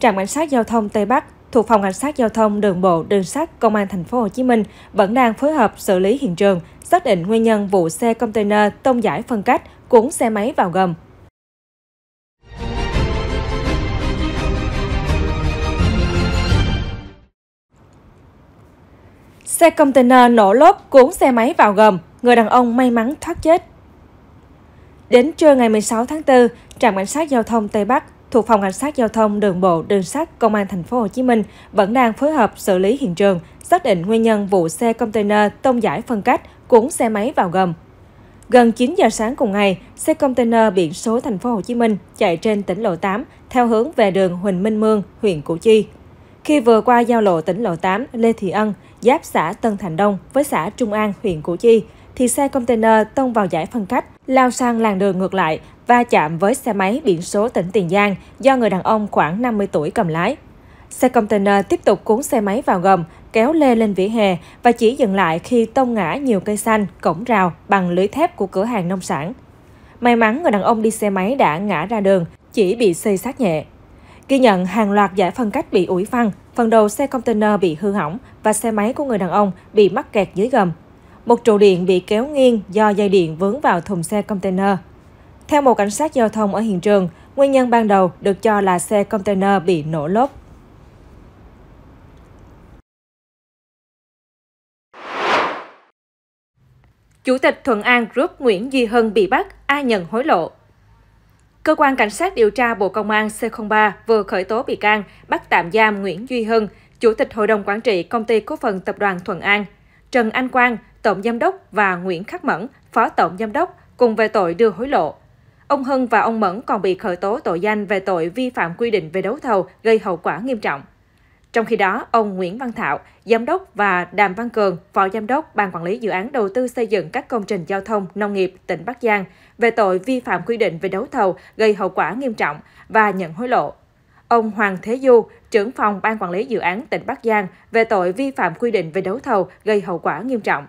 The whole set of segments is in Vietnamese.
Trạm cảnh sát giao thông Tây Bắc thuộc phòng cảnh sát giao thông đường bộ đường sắt công an thành phố Hồ Chí Minh vẫn đang phối hợp xử lý hiện trường, xác định nguyên nhân vụ xe container tông giải phân cách cuốn xe máy vào gầm. Xe container nổ lốp cuốn xe máy vào gầm, người đàn ông may mắn thoát chết. Đến trưa ngày 16 tháng 4, Trạm Cảnh sát Giao thông Tây Bắc thuộc phòng cảnh sát giao thông đường bộ đường sắt công an thành phố Hồ Chí Minh vẫn đang phối hợp xử lý hiện trường, xác định nguyên nhân vụ xe container tông giải phân cách cuốn xe máy vào gầm. Gần 9 giờ sáng cùng ngày, xe container biển số thành phố Hồ Chí Minh chạy trên tỉnh lộ 8 theo hướng về đường Huỳnh Minh Mương, huyện Củ Chi. Khi vừa qua giao lộ tỉnh lộ 8 Lê Thị Ân, giáp xã Tân Thành Đông với xã Trung An, huyện Củ Chi, thì xe container tông vào giải phân cách, lao sang làn đường ngược lại va chạm với xe máy biển số tỉnh Tiền Giang do người đàn ông khoảng 50 tuổi cầm lái. Xe container tiếp tục cuốn xe máy vào gầm, kéo lê lên vỉa hè và chỉ dừng lại khi tông ngã nhiều cây xanh, cổng rào bằng lưới thép của cửa hàng nông sản. May mắn người đàn ông đi xe máy đã ngã ra đường, chỉ bị xây sát nhẹ. Ghi nhận hàng loạt giải phân cách bị ủi văng, phần đầu xe container bị hư hỏng và xe máy của người đàn ông bị mắc kẹt dưới gầm. Một trụ điện bị kéo nghiêng do dây điện vướng vào thùng xe container. Theo một cảnh sát giao thông ở hiện trường, nguyên nhân ban đầu được cho là xe container bị nổ lốp. Chủ tịch Thuận An Group Nguyễn Duy Hân bị bắt, ai nhận hối lộ? Cơ quan Cảnh sát điều tra Bộ Công an C03 vừa khởi tố bị can, bắt tạm giam Nguyễn Duy Hân, Chủ tịch Hội đồng Quản trị Công ty Cổ phần Tập đoàn Thuận An, Trần Anh Quang, Tổng Giám đốc và Nguyễn Khắc Mẫn, Phó Tổng Giám đốc, cùng về tội đưa hối lộ. Ông Hân và ông Mẫn còn bị khởi tố tội danh về tội vi phạm quy định về đấu thầu gây hậu quả nghiêm trọng. Trong khi đó, ông Nguyễn Văn Thảo, giám đốc và Đàm Văn Cường, phó giám đốc Ban quản lý dự án đầu tư xây dựng các công trình giao thông nông nghiệp tỉnh Bắc Giang về tội vi phạm quy định về đấu thầu gây hậu quả nghiêm trọng và nhận hối lộ. Ông Hoàng Thế Du, trưởng phòng Ban quản lý dự án tỉnh Bắc Giang về tội vi phạm quy định về đấu thầu gây hậu quả nghiêm trọng.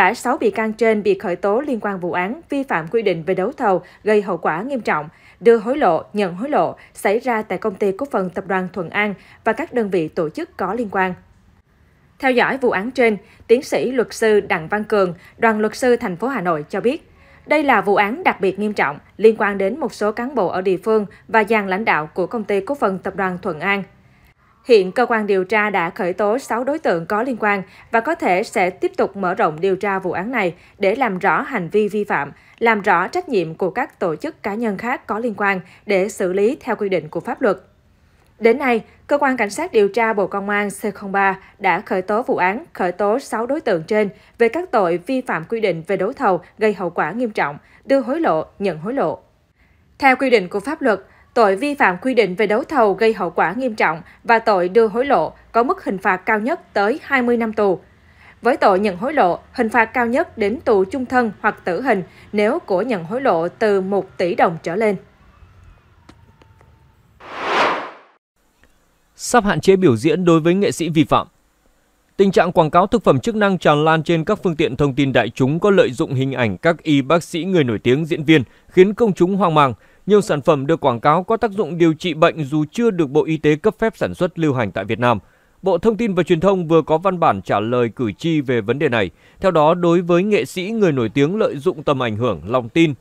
Cả 6 bị can trên bị khởi tố liên quan vụ án vi phạm quy định về đấu thầu gây hậu quả nghiêm trọng, đưa hối lộ, nhận hối lộ xảy ra tại công ty cổ phần tập đoàn Thuận An và các đơn vị tổ chức có liên quan. Theo dõi vụ án trên, tiến sĩ luật sư Đặng Văn Cường, đoàn luật sư thành phố Hà Nội cho biết, đây là vụ án đặc biệt nghiêm trọng liên quan đến một số cán bộ ở địa phương và dàn lãnh đạo của công ty cổ phần tập đoàn Thuận An. Hiện cơ quan điều tra đã khởi tố 6 đối tượng có liên quan và có thể sẽ tiếp tục mở rộng điều tra vụ án này để làm rõ hành vi vi phạm, làm rõ trách nhiệm của các tổ chức cá nhân khác có liên quan để xử lý theo quy định của pháp luật. Đến nay, Cơ quan Cảnh sát điều tra Bộ Công an C03 đã khởi tố vụ án, khởi tố 6 đối tượng trên về các tội vi phạm quy định về đấu thầu gây hậu quả nghiêm trọng, đưa hối lộ, nhận hối lộ. Theo quy định của pháp luật, tội vi phạm quy định về đấu thầu gây hậu quả nghiêm trọng và tội đưa hối lộ có mức hình phạt cao nhất tới 20 năm tù. Với tội nhận hối lộ, hình phạt cao nhất đến tù chung thân hoặc tử hình nếu của nhận hối lộ từ 1 tỷ đồng trở lên. Sắp hạn chế biểu diễn đối với nghệ sĩ vi phạm Tình trạng quảng cáo thực phẩm chức năng tràn lan trên các phương tiện thông tin đại chúng có lợi dụng hình ảnh các y bác sĩ người nổi tiếng diễn viên khiến công chúng hoang mang, nhiều sản phẩm được quảng cáo có tác dụng điều trị bệnh dù chưa được Bộ Y tế cấp phép sản xuất lưu hành tại Việt Nam. Bộ Thông tin và Truyền thông vừa có văn bản trả lời cử tri về vấn đề này. Theo đó, đối với nghệ sĩ người nổi tiếng lợi dụng tầm ảnh hưởng, lòng tin,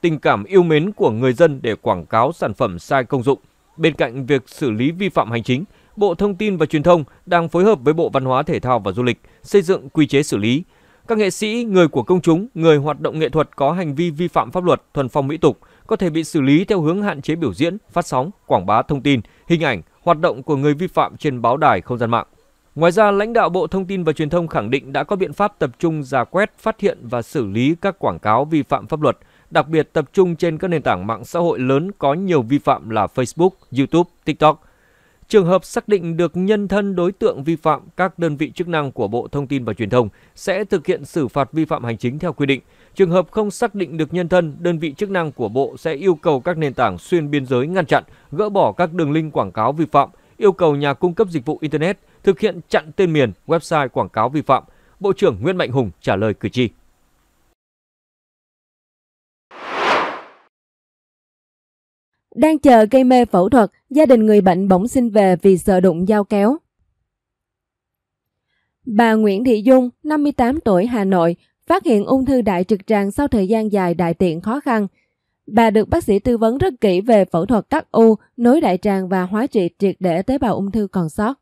tình cảm yêu mến của người dân để quảng cáo sản phẩm sai công dụng. Bên cạnh việc xử lý vi phạm hành chính, Bộ Thông tin và Truyền thông đang phối hợp với Bộ Văn hóa Thể thao và Du lịch xây dựng quy chế xử lý. Các nghệ sĩ, người của công chúng, người hoạt động nghệ thuật có hành vi vi phạm pháp luật, thuần phong mỹ tục có thể bị xử lý theo hướng hạn chế biểu diễn, phát sóng, quảng bá thông tin, hình ảnh, hoạt động của người vi phạm trên báo đài không gian mạng. Ngoài ra, lãnh đạo Bộ Thông tin và Truyền thông khẳng định đã có biện pháp tập trung giả quét, phát hiện và xử lý các quảng cáo vi phạm pháp luật, đặc biệt tập trung trên các nền tảng mạng xã hội lớn có nhiều vi phạm là Facebook, YouTube, TikTok. Trường hợp xác định được nhân thân đối tượng vi phạm, các đơn vị chức năng của Bộ Thông tin và Truyền thông sẽ thực hiện xử phạt vi phạm hành chính theo quy định – Trường hợp không xác định được nhân thân, đơn vị chức năng của Bộ sẽ yêu cầu các nền tảng xuyên biên giới ngăn chặn, gỡ bỏ các đường link quảng cáo vi phạm, yêu cầu nhà cung cấp dịch vụ Internet thực hiện chặn tên miền, website quảng cáo vi phạm. Bộ trưởng Nguyễn Mạnh Hùng trả lời cử tri. Đang chờ gây mê phẫu thuật, gia đình người bệnh bỗng xin về vì sợ đụng dao kéo. Bà Nguyễn Thị Dung, 58 tuổi Hà Nội, Phát hiện ung thư đại trực tràng sau thời gian dài đại tiện khó khăn. Bà được bác sĩ tư vấn rất kỹ về phẫu thuật cắt u, nối đại tràng và hóa trị triệt để tế bào ung thư còn sót.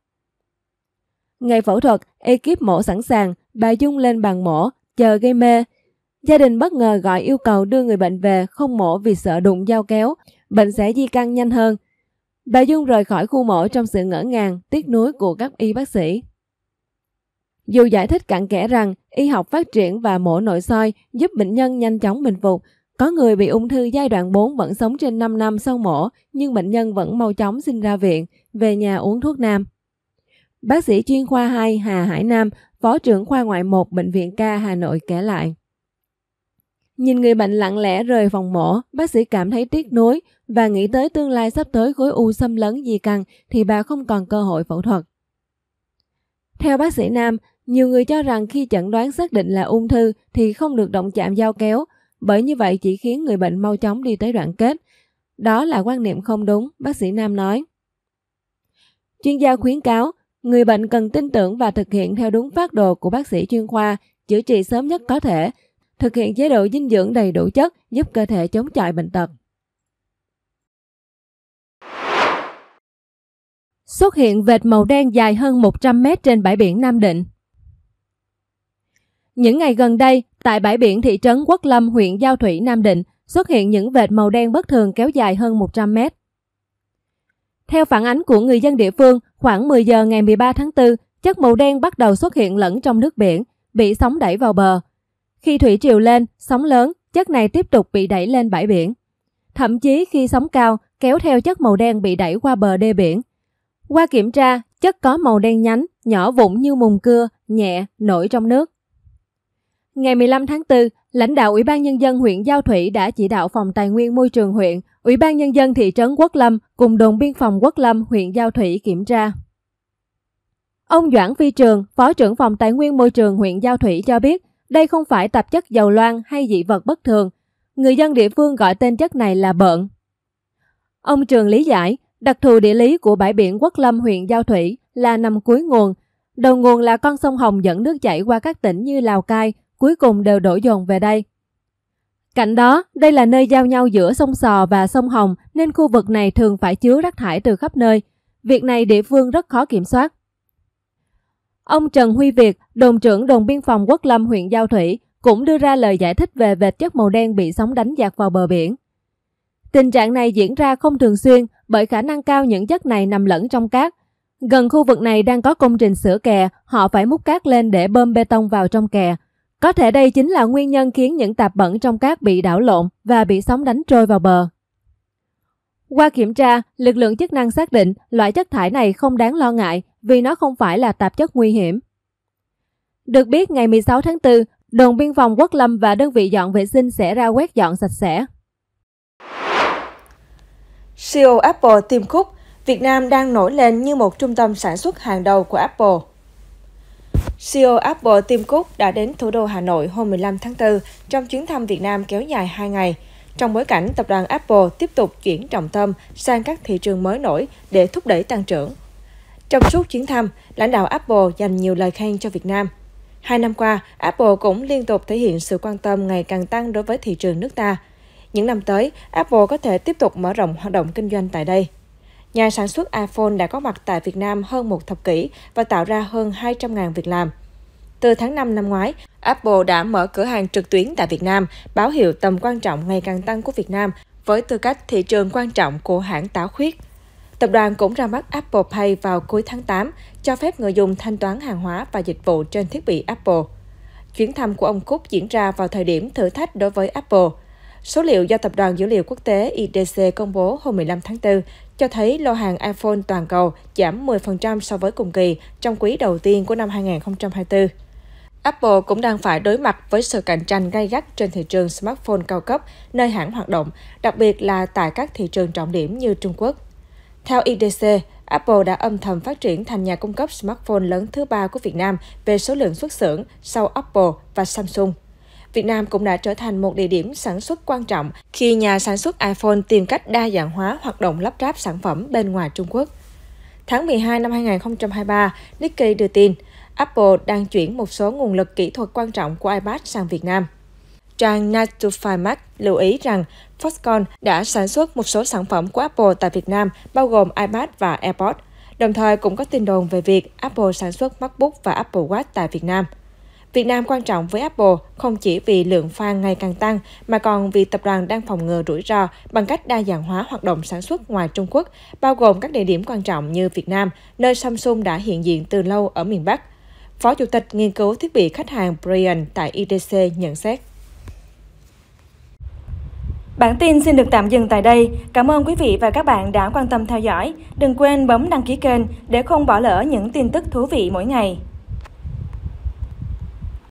Ngày phẫu thuật, ekip mổ sẵn sàng, bà Dung lên bàn mổ, chờ gây mê. Gia đình bất ngờ gọi yêu cầu đưa người bệnh về không mổ vì sợ đụng dao kéo, bệnh sẽ di căn nhanh hơn. Bà Dung rời khỏi khu mổ trong sự ngỡ ngàng, tiếc nuối của các y bác sĩ. Dù giải thích cặn kẽ rằng y học phát triển và mổ nội soi giúp bệnh nhân nhanh chóng bình phục, có người bị ung thư giai đoạn 4 vẫn sống trên 5 năm sau mổ, nhưng bệnh nhân vẫn mau chóng xin ra viện, về nhà uống thuốc nam. Bác sĩ chuyên khoa 2 Hà Hải Nam, Phó trưởng khoa ngoại 1 Bệnh viện Ca Hà Nội kể lại. Nhìn người bệnh lặng lẽ rời phòng mổ, bác sĩ cảm thấy tiếc nuối và nghĩ tới tương lai sắp tới khối u xâm lấn gì cần thì bà không còn cơ hội phẫu thuật. Theo bác sĩ Nam, nhiều người cho rằng khi chẩn đoán xác định là ung thư thì không được động chạm dao kéo, bởi như vậy chỉ khiến người bệnh mau chóng đi tới đoạn kết. Đó là quan niệm không đúng, bác sĩ Nam nói. Chuyên gia khuyến cáo, người bệnh cần tin tưởng và thực hiện theo đúng phát đồ của bác sĩ chuyên khoa, chữa trị sớm nhất có thể, thực hiện chế độ dinh dưỡng đầy đủ chất giúp cơ thể chống chọi bệnh tật. Xuất hiện vệt màu đen dài hơn 100 mét trên bãi biển Nam Định, những ngày gần đây, tại bãi biển thị trấn Quốc Lâm, huyện Giao Thủy, Nam Định, xuất hiện những vệt màu đen bất thường kéo dài hơn 100 mét. Theo phản ánh của người dân địa phương, khoảng 10 giờ ngày 13 tháng 4, chất màu đen bắt đầu xuất hiện lẫn trong nước biển, bị sóng đẩy vào bờ. Khi thủy triều lên, sóng lớn, chất này tiếp tục bị đẩy lên bãi biển. Thậm chí khi sóng cao, kéo theo chất màu đen bị đẩy qua bờ đê biển. Qua kiểm tra, chất có màu đen nhánh, nhỏ vụn như mùng cưa, nhẹ, nổi trong nước. Ngày 15 tháng 4, lãnh đạo Ủy ban Nhân dân huyện Giao Thủy đã chỉ đạo Phòng Tài nguyên Môi trường huyện, Ủy ban Nhân dân thị trấn Quốc Lâm cùng đồn biên phòng Quốc Lâm, huyện Giao Thủy kiểm tra. Ông Doãn Phi Trường, Phó trưởng Phòng Tài nguyên Môi trường huyện Giao Thủy cho biết, đây không phải tạp chất dầu loang hay dị vật bất thường. Người dân địa phương gọi tên chất này là bợn. Ông Trường lý giải, đặc thù địa lý của bãi biển Quốc Lâm huyện Giao Thủy là nằm cuối nguồn, Đầu nguồn là con sông Hồng dẫn nước chảy qua các tỉnh như Lào Cai, cuối cùng đều đổ dồn về đây. Cạnh đó, đây là nơi giao nhau giữa sông Sò và sông Hồng nên khu vực này thường phải chứa rác thải từ khắp nơi. Việc này địa phương rất khó kiểm soát. Ông Trần Huy Việt, đồn trưởng đồn biên phòng Quốc Lâm huyện Giao Thủy, cũng đưa ra lời giải thích về vệt chất màu đen bị sóng đánh dạt vào bờ biển. Tình trạng này diễn ra không thường xuyên bởi khả năng cao những chất này nằm lẫn trong cát. Gần khu vực này đang có công trình sửa kè, họ phải múc cát lên để bơm bê tông vào trong kè. Có thể đây chính là nguyên nhân khiến những tạp bẩn trong cát bị đảo lộn và bị sóng đánh trôi vào bờ. Qua kiểm tra, lực lượng chức năng xác định loại chất thải này không đáng lo ngại vì nó không phải là tạp chất nguy hiểm. Được biết, ngày 16 tháng 4, đồn biên phòng Quốc Lâm và đơn vị dọn vệ sinh sẽ ra quét dọn sạch sẽ. CEO Apple Tim Cook Việt Nam đang nổi lên như một trung tâm sản xuất hàng đầu của Apple. CEO Apple Tim Cook đã đến thủ đô Hà Nội hôm 15 tháng 4 trong chuyến thăm Việt Nam kéo dài 2 ngày, trong bối cảnh tập đoàn Apple tiếp tục chuyển trọng tâm sang các thị trường mới nổi để thúc đẩy tăng trưởng. Trong suốt chuyến thăm, lãnh đạo Apple dành nhiều lời khen cho Việt Nam. Hai năm qua, Apple cũng liên tục thể hiện sự quan tâm ngày càng tăng đối với thị trường nước ta. Những năm tới, Apple có thể tiếp tục mở rộng hoạt động kinh doanh tại đây. Nhà sản xuất iPhone đã có mặt tại Việt Nam hơn một thập kỷ và tạo ra hơn 200.000 việc làm. Từ tháng 5 năm ngoái, Apple đã mở cửa hàng trực tuyến tại Việt Nam, báo hiệu tầm quan trọng ngày càng tăng của Việt Nam với tư cách thị trường quan trọng của hãng táo khuyết. Tập đoàn cũng ra mắt Apple Pay vào cuối tháng 8, cho phép người dùng thanh toán hàng hóa và dịch vụ trên thiết bị Apple. Chuyến thăm của ông Cook diễn ra vào thời điểm thử thách đối với Apple. Số liệu do Tập đoàn Dữ liệu Quốc tế IDC công bố hôm 15 tháng 4 cho thấy lô hàng iPhone toàn cầu giảm 10% so với cùng kỳ trong quý đầu tiên của năm 2024. Apple cũng đang phải đối mặt với sự cạnh tranh gay gắt trên thị trường smartphone cao cấp, nơi hãng hoạt động, đặc biệt là tại các thị trường trọng điểm như Trung Quốc. Theo IDC, Apple đã âm thầm phát triển thành nhà cung cấp smartphone lớn thứ ba của Việt Nam về số lượng xuất xưởng sau Apple và Samsung. Việt Nam cũng đã trở thành một địa điểm sản xuất quan trọng khi nhà sản xuất iPhone tìm cách đa dạng hóa hoạt động lắp ráp sản phẩm bên ngoài Trung Quốc. Tháng 12 năm 2023, Nikkei đưa tin Apple đang chuyển một số nguồn lực kỹ thuật quan trọng của iPad sang Việt Nam. Trang Mac lưu ý rằng Foxconn đã sản xuất một số sản phẩm của Apple tại Việt Nam, bao gồm iPad và AirPods. Đồng thời cũng có tin đồn về việc Apple sản xuất MacBook và Apple Watch tại Việt Nam. Việt Nam quan trọng với Apple không chỉ vì lượng fan ngày càng tăng mà còn vì tập đoàn đang phòng ngừa rủi ro bằng cách đa dạng hóa hoạt động sản xuất ngoài Trung Quốc, bao gồm các địa điểm quan trọng như Việt Nam, nơi Samsung đã hiện diện từ lâu ở miền Bắc. Phó Chủ tịch Nghiên cứu Thiết bị Khách hàng Brian tại IDC nhận xét. Bản tin xin được tạm dừng tại đây. Cảm ơn quý vị và các bạn đã quan tâm theo dõi. Đừng quên bấm đăng ký kênh để không bỏ lỡ những tin tức thú vị mỗi ngày.